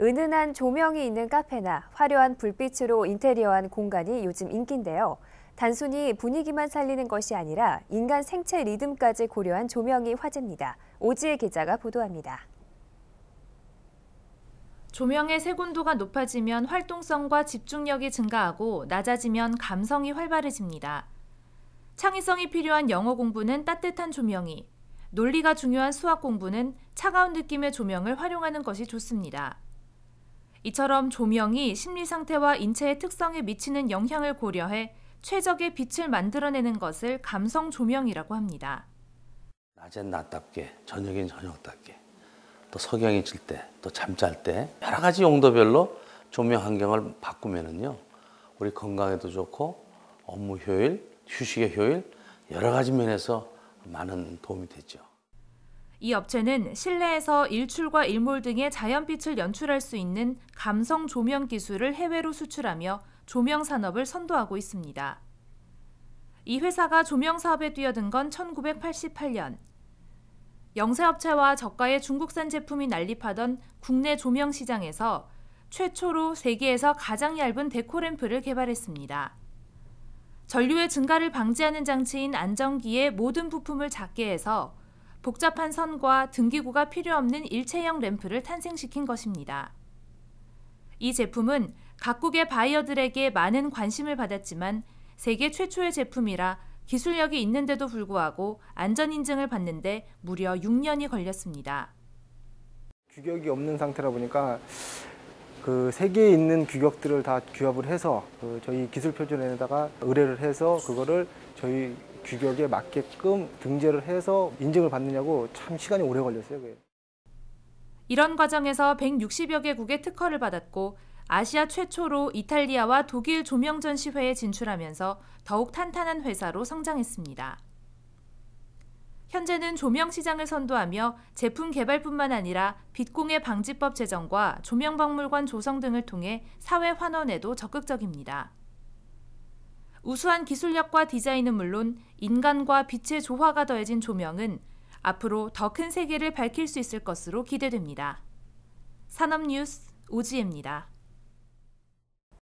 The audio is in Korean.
은은한 조명이 있는 카페나 화려한 불빛으로 인테리어한 공간이 요즘 인기인데요. 단순히 분위기만 살리는 것이 아니라 인간 생체 리듬까지 고려한 조명이 화제입니다. 오지혜 기자가 보도합니다. 조명의 색온도가 높아지면 활동성과 집중력이 증가하고 낮아지면 감성이 활발해집니다. 창의성이 필요한 영어 공부는 따뜻한 조명이, 논리가 중요한 수학 공부는 차가운 느낌의 조명을 활용하는 것이 좋습니다. 이처럼 조명이 심리 상태와 인체의 특성에 미치는 영향을 고려해 최적의 빛을 만들어내는 것을 감성 조명이라고 합니다. 낮엔 낮답게, 저녁엔 저녁답게, 또 석양이 질 때, 또 잠잘 때 여러 가지 용도별로 조명 환경을 바꾸면은요, 우리 건강에도 좋고 업무 효율, 휴식의 효율 여러 가지 면에서 많은 도움이 되죠. 이 업체는 실내에서 일출과 일몰 등의 자연빛을 연출할 수 있는 감성 조명 기술을 해외로 수출하며 조명 산업을 선도하고 있습니다. 이 회사가 조명 사업에 뛰어든 건 1988년. 영세업체와 저가의 중국산 제품이 난립하던 국내 조명 시장에서 최초로 세계에서 가장 얇은 데코램프를 개발했습니다. 전류의 증가를 방지하는 장치인 안정기의 모든 부품을 작게 해서 복잡한 선과 등기구가 필요 없는 일체형 램프를 탄생시킨 것입니다. 이 제품은 각국의 바이어들에게 많은 관심을 받았지만 세계 최초의 제품이라 기술력이 있는데도 불구하고 안전 인증을 받는데 무려 6년이 걸렸습니다. 규격이 없는 상태라 보니까 그 세계에 있는 규격들을 다 규합을 해서 그 저희 기술 표준에다가 의뢰를 해서 그거를 저희 규격에 맞게끔 등재를 해서 인증을 받느냐고 참 시간이 오래 걸렸어요. 그게. 이런 과정에서 160여 개국의 특허를 받았고 아시아 최초로 이탈리아와 독일 조명전 시회에 진출하면서 더욱 탄탄한 회사로 성장했습니다. 현재는 조명 시장을 선도하며 제품 개발뿐만 아니라 빛공해 방지법 제정과 조명박물관 조성 등을 통해 사회 환원에도 적극적입니다. 우수한 기술력과 디자인은 물론 인간과 빛의 조화가 더해진 조명은 앞으로 더 큰 세계를 밝힐 수 있을 것으로 기대됩니다. 산업뉴스 오지입니다